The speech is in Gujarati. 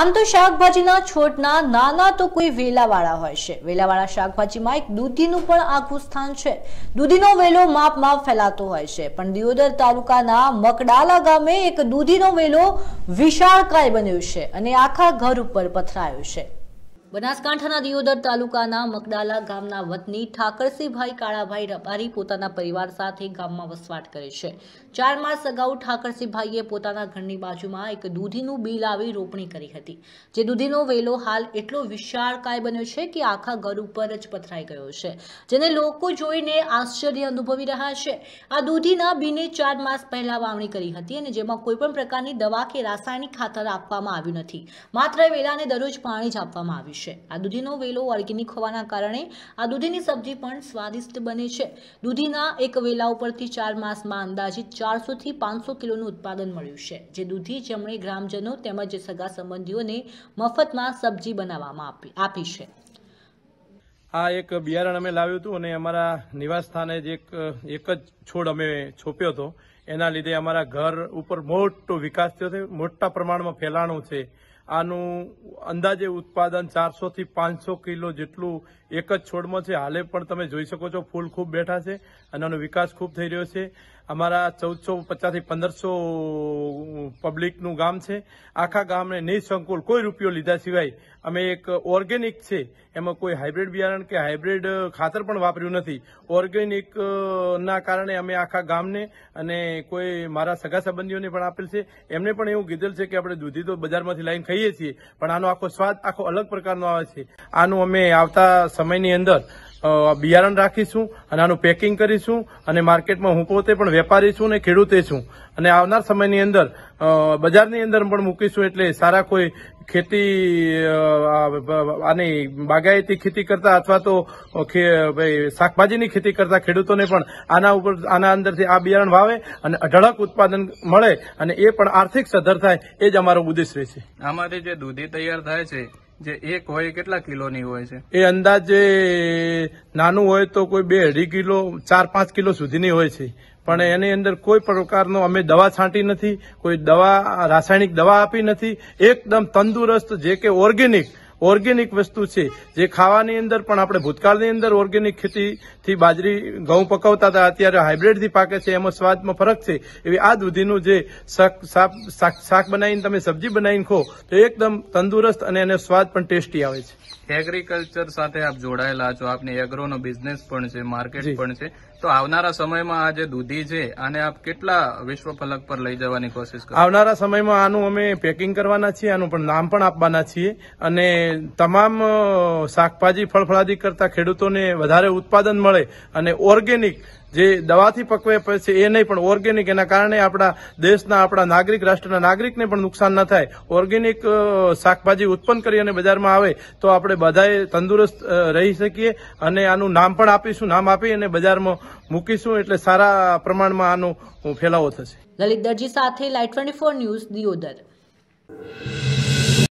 આમ તો શાકભાજીના છોડના નાના તો કોઈ વેલાવાળા હોય છે વેલાવાળા શાકભાજીમાં એક દૂધીનું પણ આખું સ્થાન છે દૂધીનો વેલો માપમાં ફેલાતો હોય છે પણ દિયોદર તાલુકાના મકડાલા ગામે એક દૂધીનો વેલો વિશાળકાય બન્યો છે અને આખા ઘર ઉપર પથરાયો છે બનાસકાંઠાના દિયોદર તાલુકાના મગડાલા ગામના વતની ઠાકરસિંહભાઈ કાળાભાઈ રબારી પોતાના પરિવાર સાથે ગામમાં વસવાટ કરે છે ચાર માસ અગાઉ ઠાકરસિંહભાઈએ પોતાના ઘરની બાજુમાં એક દૂધીનું બિલ આવી રોપણી કરી હતી જે દૂધીનો વેલો હાલ એટલો વિશાળકાય બન્યો છે કે આખા ઘર ઉપર જ પથરાઈ ગયો છે જેને લોકો જોઈને આશ્ચર્ય અનુભવી રહ્યા છે આ દૂધીના બીને ચાર માસ પહેલા વાવણી કરી હતી અને જેમાં કોઈપણ પ્રકારની દવા કે રાસાયણિક ખાતર આપવામાં આવ્યું નથી માત્ર વેલાને દરરોજ પાણી જ આપવામાં આવ્યું છે છે આ દૂધીનો વેલો ઓર્ગેનિક હોવાના કારણે આ દૂધીની સબ્જી પણ સ્વાદિષ્ટ બને છે દૂધીના એક વેલા ઉપરથી ચાર માસમાં અંદાજિત ચારસોથી પાંચસો કિલોનું ઉત્પાદન મળ્યું છે જે દૂધી જમણે ગ્રામજનો તેમજ સગા સંબંધીઓને મફતમાં સબ્જી બનાવવામાં આપી આપી છે આ એક બિયારણ અમે લાવ્યું હતું અને અમારા નિવાસ સ્થાને જે એક જ છોડ અમે છોપ્યો હતો એના લીધે અમારા ઘર ઉપર મોટો વિકાસ થયો છે મોટા પ્રમાણમાં ફેલાણું છે આનું અંદાજે ઉત્પાદન ચારસોથી પાંચસો કિલો જેટલું એક જ છોડમાં છે હાલે પણ તમે જોઈ શકો છો ફૂલ ખૂબ બેઠા છે અને આનો વિકાસ ખૂબ થઈ રહ્યો છે અમારા ચૌદસો પચાસથી પંદરસો પબ્લિકનું ગામ છે આખા ગામને નિઃસંકુલ કોઈ રૂપિયો લીધા સિવાય અમે એક ઓર્ગેનિક છે એમાં કોઈ હાઇબ્રિડ બિયારણ કે હાઇબ્રિડ ખાતર પણ વાપર્યું નથી ઓર્ગેનિકના કારણે અમે આખા ગામને અને કોઈ મારા સગા સંબંધીઓને પણ આપેલ છે એમને પણ એવું કીધેલ છે કે આપણે દૂધી તો બજારમાંથી લાવીને ખાઈએ છીએ પણ આનો આખો સ્વાદ આખો અલગ પ્રકારનો આવે છે આનું અમે આવતા સમયની અંદર બિયારણ રાખીશું અને આનું પેકિંગ કરીશું અને માર્કેટમાં હું પોતે પણ વેપારી છું અને ખેડૂતે છું અને આવનાર સમયની અંદર બજારની અંદર પણ મૂકીશું એટલે સારા કોઈ ખેતી આની બાગાયતી ખેતી કરતા અથવા તો શાકભાજીની ખેતી કરતા ખેડૂતોને પણ આના ઉપર આના અંદરથી આ બિયારણ વાવે અને અઢળક ઉત્પાદન મળે અને એ પણ આર્થિક સધર થાય એ જ અમારો ઉદ્દેશ છે આમાંથી જે દૂધી તૈયાર થાય છે જે એક હોય કેટલા કિલોની હોય છે એ અંદાજે નાનું હોય તો કોઈ બે અઢી કિલો ચાર પાંચ કિલો સુધીની હોય છે પણ એની અંદર કોઈ પ્રકારનો અમે દવા છાંટી નથી કોઈ દવા રાસાયણિક દવા આપી નથી એકદમ તંદુરસ્ત જે કે ઓર્ગેનિક ઓર્ગેનિક વસ્તુ છે જે ખાવાની અંદર પણ આપણે ભૂતકાળની અંદર ઓર્ગેનિક ખેતીથી બાજરી ઘઉં પકવતા હતા અત્યારે હાઇબ્રિડથી પાકે છે એમાં સ્વાદમાં ફરક છે એવી આ દૂધીનું જે શાક બનાવીને તમે સબ્જી બનાવીને ખો તો એકદમ તંદુરસ્ત અને એનો સ્વાદ પણ ટેસ્ટી આવે છે એગ્રીકલ્ચર સાથે આપ જોડાયેલા છો આપને એગ્રોનો બિઝનેસ પણ છે માર્કેટ પણ છે તો આવનારા સમયમાં આ જે દૂધી છે આને આપ કેટલા વિશ્વ ફલક પર લઈ જવાની કોશિશ કરો આવનારા સમયમાં આનું અમે પેકિંગ કરવાના છીએ આનું પણ નામ પણ આપવાના છીએ અને તમામ શાકભાજી ફળફળાદી કરતા ખેડૂતોને વધારે ઉત્પાદન મળે અને ઓર્ગેનિક જે દવાથી પકવે પછી એ નહીં પણ ઓર્ગેનિક એના કારણે આપણા દેશના આપણા નાગરિક રાષ્ટ્રના નાગરિકને પણ નુકસાન ન થાય ઓર્ગેનિક શાકભાજી ઉત્પન્ન કરી અને બજારમાં આવે તો આપણે બધાએ તંદુરસ્ત રહી શકીએ અને આનું નામ પણ આપીશું નામ આપી અને બજારમાં મૂકીશું એટલે સારા પ્રમાણમાં આનો ફેલાવો થશે લલિત દરજી સાથે લાઇટ ટ્વેન્ટી ન્યૂઝ દિયોદર